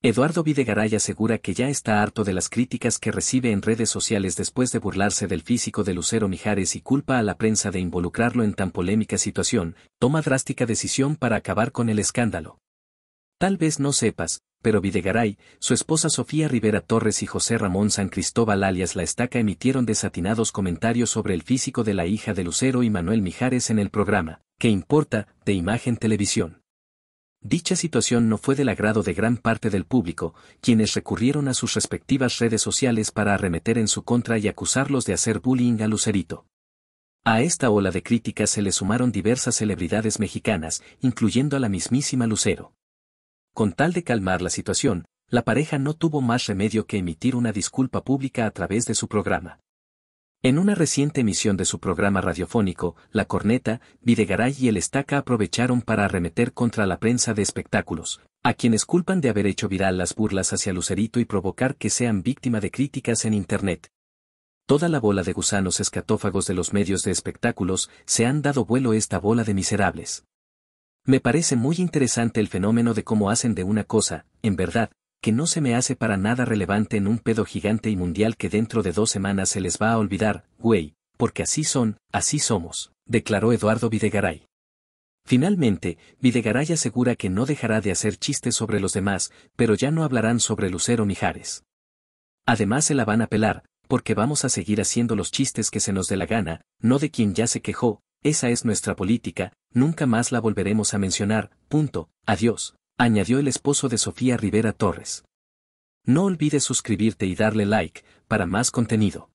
Eduardo Videgaray asegura que ya está harto de las críticas que recibe en redes sociales después de burlarse del físico de Lucero Mijares y culpa a la prensa de involucrarlo en tan polémica situación, toma drástica decisión para acabar con el escándalo. Tal vez no sepas, pero Videgaray, su esposa Sofía Rivera Torres y José Ramón San Cristóbal alias La Estaca emitieron desatinados comentarios sobre el físico de la hija de Lucero y Manuel Mijares en el programa, ¿Qué importa?, de Imagen Televisión. Dicha situación no fue del agrado de gran parte del público, quienes recurrieron a sus respectivas redes sociales para arremeter en su contra y acusarlos de hacer bullying a Lucerito. A esta ola de críticas se le sumaron diversas celebridades mexicanas, incluyendo a la mismísima Lucero. Con tal de calmar la situación, la pareja no tuvo más remedio que emitir una disculpa pública a través de su programa. En una reciente emisión de su programa radiofónico, La Corneta, Videgaray y el Estaca aprovecharon para arremeter contra la prensa de espectáculos, a quienes culpan de haber hecho viral las burlas hacia Lucerito y provocar que sean víctima de críticas en Internet. Toda la bola de gusanos escatófagos de los medios de espectáculos se han dado vuelo esta bola de miserables. Me parece muy interesante el fenómeno de cómo hacen de una cosa, en verdad, que no se me hace para nada relevante en un pedo gigante y mundial que dentro de dos semanas se les va a olvidar, güey, porque así son, así somos, declaró Eduardo Videgaray. Finalmente, Videgaray asegura que no dejará de hacer chistes sobre los demás, pero ya no hablarán sobre Lucero Mijares. Además se la van a pelar, porque vamos a seguir haciendo los chistes que se nos dé la gana, no de quien ya se quejó, esa es nuestra política, nunca más la volveremos a mencionar, punto, adiós, añadió el esposo de Sofía Rivera Torres. No olvides suscribirte y darle like para más contenido.